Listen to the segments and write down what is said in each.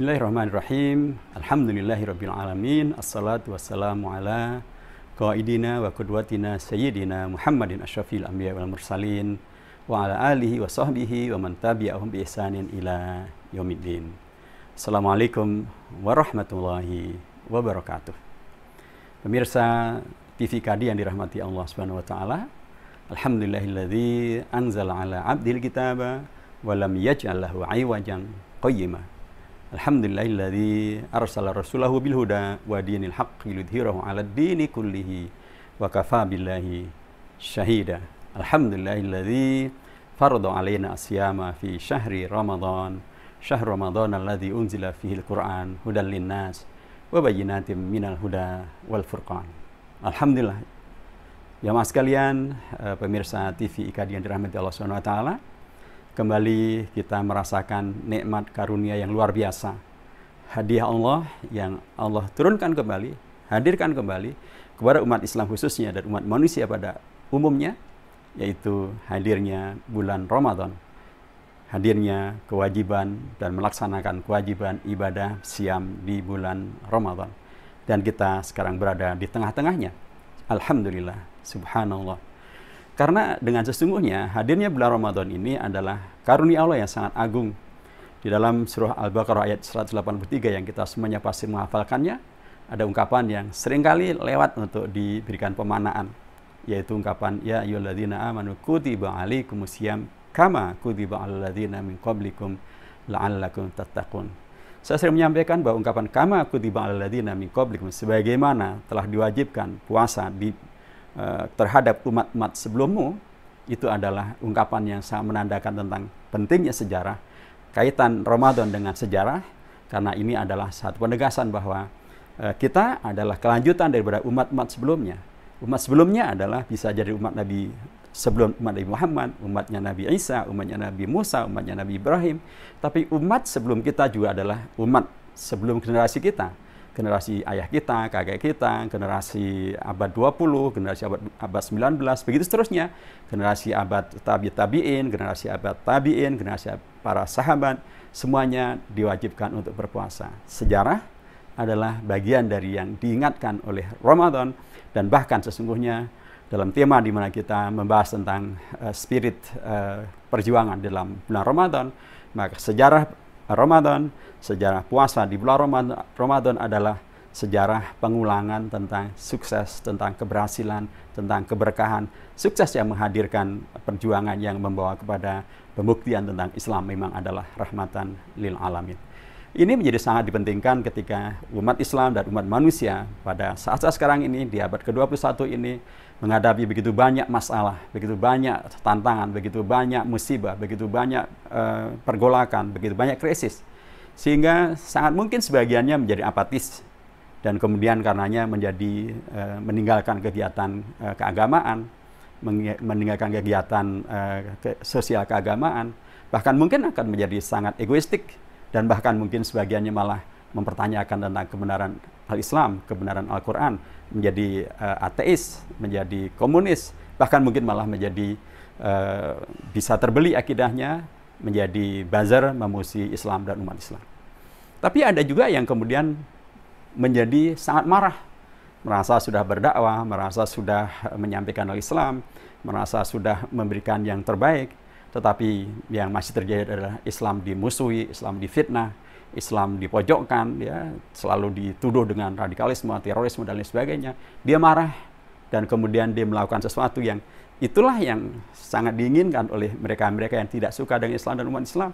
Bismillahirrahmanirrahim. alamin. Assalatu wassalamu ala qaidina wa qudwatina sayyidina Muhammadin asyrafil anbiya wal mursalin wa ala alihi wa sahbihi wa man tabi'ahum bi ihsanin ila yaumiddin. Assalamualaikum warahmatullahi wabarakatuh. Pemirsa TV Kadi yang dirahmati Allah Subhanahu wa taala. Alhamdulillahilladzi anzal ala abdil kitaba wa lam yaj'al lahu 'iwajan qayyima الحمد لله الذي أرسل رسوله بالهدى ودين الحق ليظهره على الدين كله وكفى بالله شهيدا الحمد لله الذي فرض علينا الصيام في شهر رمضان شهر رمضان الذي أنزل فيه القرآن هدى للناس وبينات من الهدى والفرقان الحمد لله يا sekalian, eh, pemirsa TV IKA yang dirahmati Allah Subhanahu wa taala, kembali kita merasakan nikmat karunia yang luar biasa. Hadiah Allah yang Allah turunkan kembali, hadirkan kembali kepada umat Islam khususnya dan umat manusia pada umumnya, yaitu hadirnya bulan Ramadan. Hadirnya kewajiban dan melaksanakan kewajiban ibadah siam di bulan Ramadan. Dan kita sekarang berada di tengah-tengahnya. Alhamdulillah, subhanallah. Karena dengan sesungguhnya hadirnya bulan Ramadan ini adalah karunia Allah yang sangat agung. Di dalam surah Al-Baqarah ayat 183 yang kita semuanya pasti menghafalkannya, ada ungkapan yang seringkali lewat untuk diberikan pemanaan, yaitu ungkapan ya ayyuhalladzina amanu kutiba alaikumusiyam kama kutiba alladzina min qablikum la'allakum tattaqun. Saya sering menyampaikan bahwa ungkapan kama kutiba alladzina min qablikum sebagaimana telah diwajibkan puasa di Eh, terhadap umat-umat sebelummu itu adalah ungkapan yang sangat menandakan tentang pentingnya sejarah, kaitan Ramadan dengan sejarah, karena ini adalah satu penegasan bahwa eh, kita adalah kelanjutan daripada umat-umat sebelumnya. Umat sebelumnya adalah bisa jadi umat Nabi sebelum umat Nabi Muhammad, umatnya Nabi Isa, umatnya Nabi Musa, umatnya Nabi Ibrahim. Tapi umat sebelum kita juga adalah umat sebelum generasi kita generasi ayah kita, kakek kita, generasi abad 20, generasi abad, abad 19, begitu seterusnya. Generasi abad tabi tabiin, generasi abad tabiin, generasi para sahabat, semuanya diwajibkan untuk berpuasa. Sejarah adalah bagian dari yang diingatkan oleh Ramadan dan bahkan sesungguhnya dalam tema di mana kita membahas tentang uh, spirit uh, perjuangan dalam bulan Ramadan, maka sejarah Ramadan, sejarah puasa di bulan Ramadan adalah sejarah pengulangan tentang sukses, tentang keberhasilan, tentang keberkahan. Sukses yang menghadirkan perjuangan yang membawa kepada pembuktian tentang Islam memang adalah rahmatan lil alamin. Ini menjadi sangat dipentingkan ketika umat Islam dan umat manusia pada saat-saat sekarang ini di abad ke-21 ini menghadapi begitu banyak masalah, begitu banyak tantangan, begitu banyak musibah, begitu banyak uh, pergolakan, begitu banyak krisis. Sehingga sangat mungkin sebagiannya menjadi apatis dan kemudian karenanya menjadi uh, meninggalkan kegiatan uh, keagamaan, meninggalkan kegiatan uh, ke sosial keagamaan, bahkan mungkin akan menjadi sangat egoistik dan bahkan mungkin sebagiannya malah mempertanyakan tentang kebenaran al-Islam, kebenaran Al-Quran, menjadi uh, ateis, menjadi komunis, bahkan mungkin malah menjadi uh, bisa terbeli akidahnya, menjadi bazar memusuhi Islam dan umat Islam. Tapi ada juga yang kemudian menjadi sangat marah, merasa sudah berdakwah, merasa sudah menyampaikan al-Islam, merasa sudah memberikan yang terbaik, tetapi yang masih terjadi adalah Islam dimusuhi, Islam difitnah, Islam dipojokkan, ya selalu dituduh dengan radikalisme, terorisme dan lain sebagainya. Dia marah dan kemudian dia melakukan sesuatu yang itulah yang sangat diinginkan oleh mereka-mereka yang tidak suka dengan Islam dan umat Islam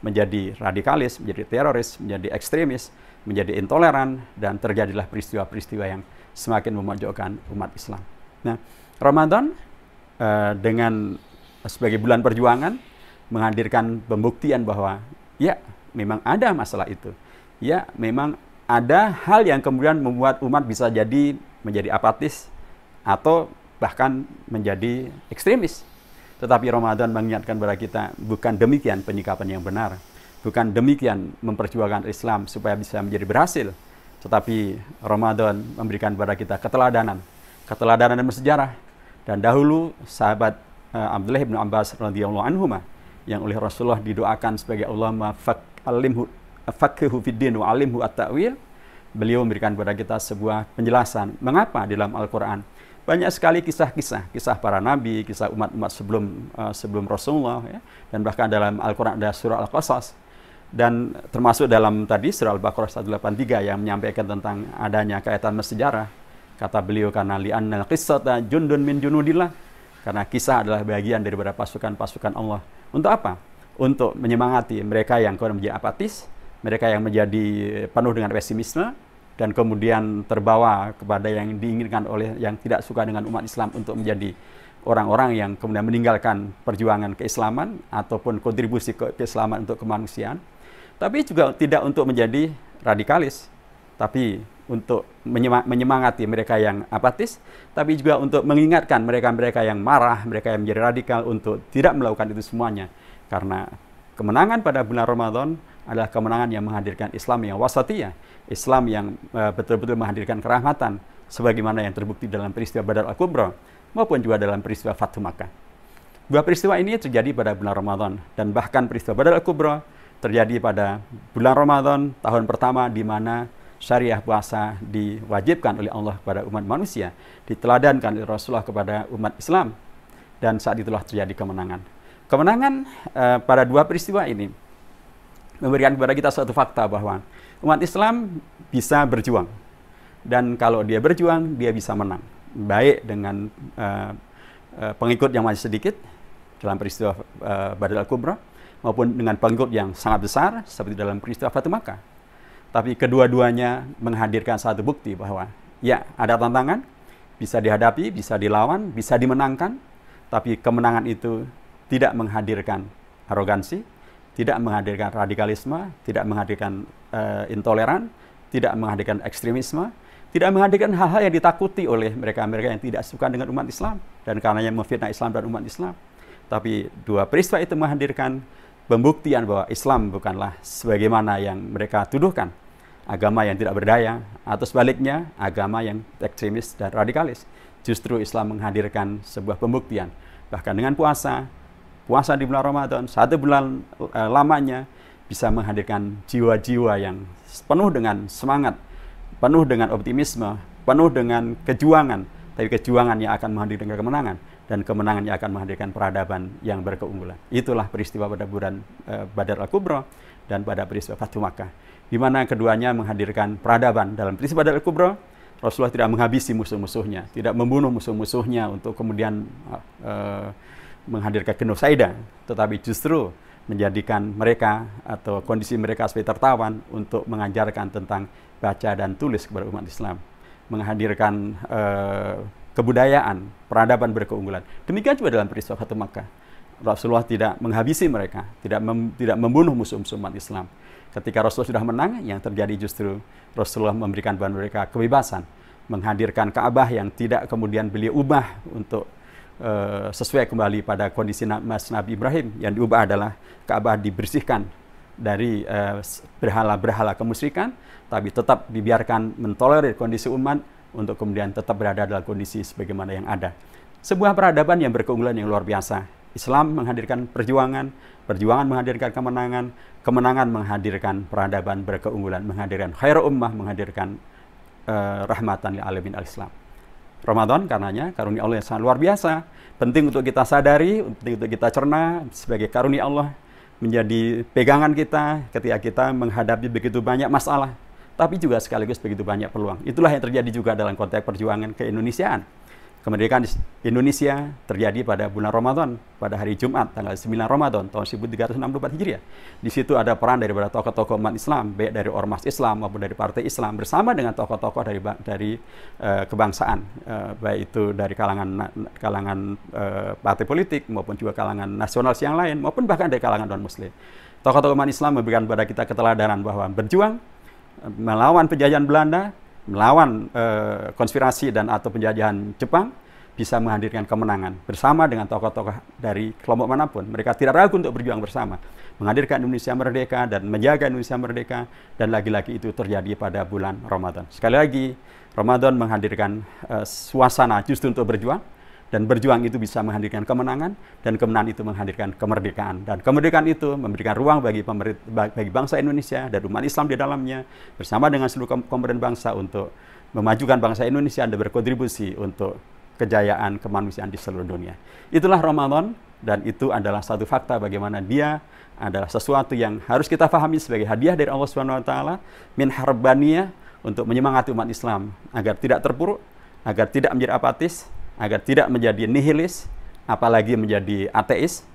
menjadi radikalis, menjadi teroris, menjadi ekstremis, menjadi intoleran, dan terjadilah peristiwa-peristiwa yang semakin memojokkan umat Islam. Nah, Ramadan eh, dengan sebagai bulan perjuangan menghadirkan pembuktian bahwa ya memang ada masalah itu. Ya memang ada hal yang kemudian membuat umat bisa jadi menjadi apatis atau bahkan menjadi ekstremis. Tetapi Ramadan mengingatkan kepada kita bukan demikian penyikapan yang benar. Bukan demikian memperjuangkan Islam supaya bisa menjadi berhasil. Tetapi Ramadan memberikan kepada kita keteladanan. Keteladanan dan sejarah Dan dahulu sahabat Eh, Abdullah bin Abbas radhiyallahu anhu yang oleh Rasulullah didoakan sebagai ulama fakalimhu hufidin fiddin wa alimhu at-ta'wil beliau memberikan kepada kita sebuah penjelasan mengapa di dalam Al-Qur'an banyak sekali kisah-kisah kisah para nabi kisah umat-umat sebelum eh, sebelum Rasulullah ya. dan bahkan dalam Al-Qur'an ada surah Al-Qasas dan termasuk dalam tadi surah Al-Baqarah 183 yang menyampaikan tentang adanya kaitan sejarah kata beliau karena li'annal qissata jundun min junudillah karena kisah adalah bagian daripada pasukan-pasukan Allah. Untuk apa? Untuk menyemangati mereka yang kemudian menjadi apatis, mereka yang menjadi penuh dengan pesimisme, dan kemudian terbawa kepada yang diinginkan oleh yang tidak suka dengan umat Islam untuk menjadi orang-orang yang kemudian meninggalkan perjuangan keislaman ataupun kontribusi keislaman untuk kemanusiaan, tapi juga tidak untuk menjadi radikalis tapi untuk menyemangati mereka yang apatis, tapi juga untuk mengingatkan mereka-mereka yang marah, mereka yang menjadi radikal untuk tidak melakukan itu semuanya. Karena kemenangan pada bulan Ramadan adalah kemenangan yang menghadirkan Islam yang wasatiyah, Islam yang e, betul-betul menghadirkan kerahmatan, sebagaimana yang terbukti dalam peristiwa Badar Al-Kubra, maupun juga dalam peristiwa Fatuh Makkah. Dua peristiwa ini terjadi pada bulan Ramadan, dan bahkan peristiwa Badar Al-Kubra terjadi pada bulan Ramadan tahun pertama di mana syariah puasa diwajibkan oleh Allah kepada umat manusia, diteladankan oleh Rasulullah kepada umat Islam, dan saat itulah terjadi kemenangan. Kemenangan uh, pada dua peristiwa ini memberikan kepada kita suatu fakta bahwa umat Islam bisa berjuang, dan kalau dia berjuang, dia bisa menang, baik dengan uh, pengikut yang masih sedikit dalam peristiwa uh, Badal Al-Kubra, maupun dengan pengikut yang sangat besar seperti dalam peristiwa Fatu tapi kedua-duanya menghadirkan satu bukti bahwa ya ada tantangan, bisa dihadapi, bisa dilawan, bisa dimenangkan, tapi kemenangan itu tidak menghadirkan arogansi, tidak menghadirkan radikalisme, tidak menghadirkan uh, intoleran, tidak menghadirkan ekstremisme, tidak menghadirkan hal-hal yang ditakuti oleh mereka-mereka yang tidak suka dengan umat Islam dan karenanya memfitnah Islam dan umat Islam. Tapi dua peristiwa itu menghadirkan pembuktian bahwa Islam bukanlah sebagaimana yang mereka tuduhkan agama yang tidak berdaya, atau sebaliknya agama yang ekstremis dan radikalis. Justru Islam menghadirkan sebuah pembuktian. Bahkan dengan puasa, puasa di bulan Ramadan, satu bulan e, lamanya bisa menghadirkan jiwa-jiwa yang penuh dengan semangat, penuh dengan optimisme, penuh dengan kejuangan, tapi kejuangan yang akan menghadirkan kemenangan dan kemenangan yang akan menghadirkan peradaban yang berkeunggulan. Itulah peristiwa pada bulan e, Badar Al-Kubra dan pada peristiwa Fatu Makkah di mana keduanya menghadirkan peradaban. Dalam prinsip Adal Kubro, Rasulullah tidak menghabisi musuh-musuhnya, tidak membunuh musuh-musuhnya untuk kemudian uh, menghadirkan genosida, tetapi justru menjadikan mereka atau kondisi mereka sebagai tertawan untuk mengajarkan tentang baca dan tulis kepada umat Islam, menghadirkan uh, kebudayaan, peradaban berkeunggulan. Demikian juga dalam peristiwa Fatimah Makkah. Rasulullah tidak menghabisi mereka, tidak mem, tidak membunuh musuh-musuh umat Islam, Ketika Rasulullah sudah menang, yang terjadi justru Rasulullah memberikan kepada mereka kebebasan, menghadirkan Ka'bah yang tidak kemudian beliau ubah untuk uh, sesuai kembali pada kondisi Mas Nabi Ibrahim. Yang diubah adalah Ka'bah dibersihkan dari eh, berhala-berhala uh, kemusyrikan, tapi tetap dibiarkan mentolerir kondisi umat untuk kemudian tetap berada dalam kondisi sebagaimana yang ada. Sebuah peradaban yang berkeunggulan yang luar biasa. Islam menghadirkan perjuangan, perjuangan menghadirkan kemenangan, kemenangan menghadirkan peradaban berkeunggulan, menghadirkan khair ummah, menghadirkan uh, rahmatan lil alamin al-Islam. Ramadan karenanya karunia Allah yang sangat luar biasa, penting untuk kita sadari, penting untuk kita cerna sebagai karunia Allah menjadi pegangan kita ketika kita menghadapi begitu banyak masalah, tapi juga sekaligus begitu banyak peluang. Itulah yang terjadi juga dalam konteks perjuangan keindonesiaan kemerdekaan Indonesia terjadi pada bulan Ramadan, pada hari Jumat, tanggal 9 Ramadan tahun 1364 Hijriah. Di situ ada peran daripada tokoh-tokoh umat Islam, baik dari ormas Islam maupun dari partai Islam, bersama dengan tokoh-tokoh dari dari uh, kebangsaan, uh, baik itu dari kalangan kalangan uh, partai politik maupun juga kalangan nasionalis yang lain, maupun bahkan dari kalangan non-Muslim. Tokoh-tokoh umat Islam memberikan kepada kita keteladanan bahwa berjuang melawan penjajahan Belanda melawan uh, konspirasi dan atau penjajahan Jepang bisa menghadirkan kemenangan bersama dengan tokoh-tokoh dari kelompok manapun. Mereka tidak ragu untuk berjuang bersama, menghadirkan Indonesia merdeka dan menjaga Indonesia merdeka dan lagi-lagi itu terjadi pada bulan Ramadan. Sekali lagi, Ramadan menghadirkan uh, suasana justru untuk berjuang dan berjuang itu bisa menghadirkan kemenangan, dan kemenangan itu menghadirkan kemerdekaan. Dan kemerdekaan itu memberikan ruang bagi, bagi bangsa Indonesia dan umat Islam di dalamnya, bersama dengan seluruh komponen bangsa untuk memajukan bangsa Indonesia dan berkontribusi untuk kejayaan kemanusiaan di seluruh dunia. Itulah Ramadan dan itu adalah satu fakta bagaimana dia adalah sesuatu yang harus kita pahami sebagai hadiah dari Allah Subhanahu wa taala min harbaniyah untuk menyemangati umat Islam agar tidak terpuruk, agar tidak menjadi apatis, agar tidak menjadi nihilis, apalagi menjadi ateis,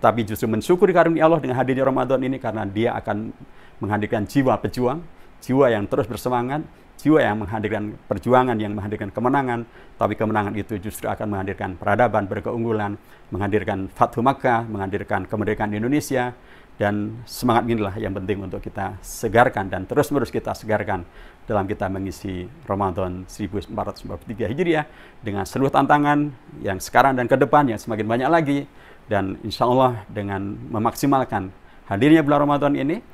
tapi justru mensyukuri karunia Allah dengan hadirnya Ramadan ini karena dia akan menghadirkan jiwa pejuang, jiwa yang terus bersemangat, jiwa yang menghadirkan perjuangan, yang menghadirkan kemenangan, tapi kemenangan itu justru akan menghadirkan peradaban berkeunggulan, menghadirkan Fathu Makkah, menghadirkan kemerdekaan Indonesia, dan semangat inilah yang penting untuk kita segarkan dan terus-menerus kita segarkan dalam kita mengisi Ramadan 1443 Hijriah dengan seluruh tantangan yang sekarang dan ke depan yang semakin banyak lagi dan insya Allah dengan memaksimalkan hadirnya bulan Ramadan ini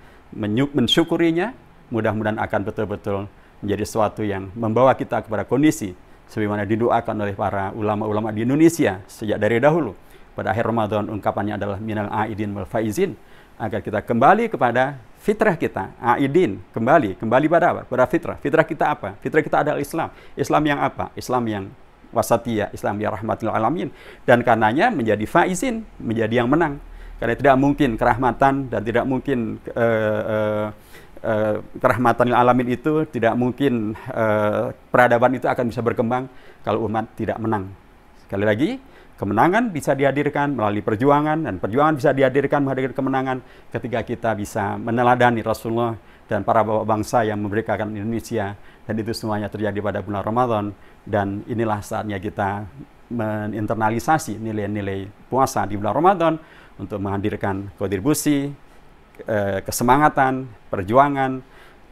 mensyukurinya mudah-mudahan akan betul-betul menjadi sesuatu yang membawa kita kepada kondisi sebagaimana didoakan oleh para ulama-ulama di Indonesia sejak dari dahulu pada akhir Ramadan ungkapannya adalah minal aidin wal faizin agar kita kembali kepada fitrah kita aidin kembali kembali pada apa pada fitrah fitrah kita apa fitrah kita adalah Islam Islam yang apa Islam yang wasatiyah Islam yang rahmatil alamin dan karenanya menjadi faizin menjadi yang menang karena tidak mungkin kerahmatan dan tidak mungkin uh, eh, uh, eh, eh, kerahmatan alamin itu tidak mungkin uh, peradaban itu akan bisa berkembang kalau umat tidak menang Sekali lagi, kemenangan bisa dihadirkan melalui perjuangan dan perjuangan bisa dihadirkan menghadirkan kemenangan ketika kita bisa meneladani Rasulullah dan para bapak bangsa yang memberikan Indonesia dan itu semuanya terjadi pada bulan Ramadan dan inilah saatnya kita menginternalisasi nilai-nilai puasa di bulan Ramadan untuk menghadirkan kontribusi, eh, kesemangatan, perjuangan,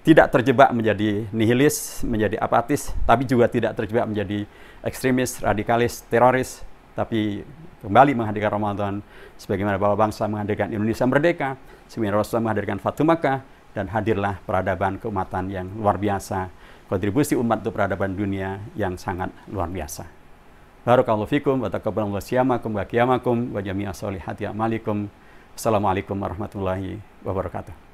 tidak terjebak menjadi nihilis, menjadi apatis, tapi juga tidak terjebak menjadi ekstremis, radikalis, teroris, tapi kembali menghadirkan Ramadan sebagaimana bahwa bangsa menghadirkan Indonesia merdeka, sebagaimana Rasulullah menghadirkan Fatumaka Makkah, dan hadirlah peradaban keumatan yang luar biasa, kontribusi umat untuk peradaban dunia yang sangat luar biasa. Barakallahu fikum wa taqabbalallahu siyamakum wa kiyamakum, wa jami'a sholihati amalikum. Assalamualaikum warahmatullahi wabarakatuh.